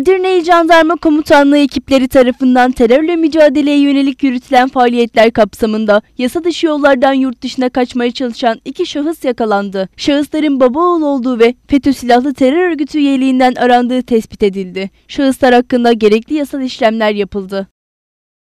Edirne'yi Jandarma Komutanlığı ekipleri tarafından terörle mücadeleye yönelik yürütülen faaliyetler kapsamında yasa dışı yollardan yurt dışına kaçmaya çalışan iki şahıs yakalandı. Şahısların baba babaoğlu olduğu ve FETÖ silahlı terör örgütü üyeliğinden arandığı tespit edildi. Şahıslar hakkında gerekli yasal işlemler yapıldı.